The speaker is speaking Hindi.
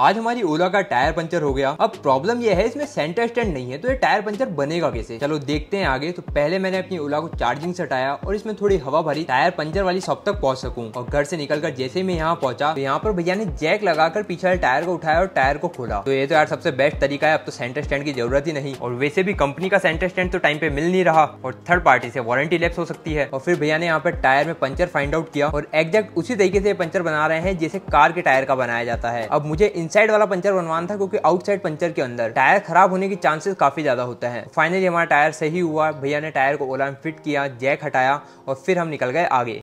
आज हमारी ओला का टायर पंचर हो गया अब प्रॉब्लम यह है इसमें सेंटर स्टैंड नहीं है तो ये टायर पंचर बनेगा कैसे चलो देखते हैं आगे तो पहले मैंने अपनी ओला को चार्जिंग से हटाया और इसमें थोड़ी हवा भरी टायर पंचर वाली शॉप तक पहुंच सकूं और घर से निकलकर जैसे मैं यहाँ पहुंचा तो यहाँ पर भैया ने जैक लगाकर पीछे वाले टायर को उठाया और टायर को खोला तो ये तो यार सबसे बेस्ट तरीका है अब तो सेंटर स्टैंड की जरूरत ही नहीं और वैसे भी कंपनी का सेंटर स्टैंड तो टाइम पे मिल नहीं रहा और थर्ड पार्टी से वारंटी लेप्स हो सकती है और फिर भैया ने यहाँ पर टायर में पंचर फाइंड आउट किया और एग्जैक्ट उसी तरीके से पंचर बना रहे हैं जैसे कार के टायर का बनाया जाता है अब मुझे इनसाइड वाला पंचर बनवाना था क्योंकि आउटसाइड पंचर के अंदर टायर खराब होने के चांसेस काफी ज्यादा होता है फाइनली हमारा टायर सही हुआ भैया ने टायर को ओला में फिट किया जैक हटाया और फिर हम निकल गए आगे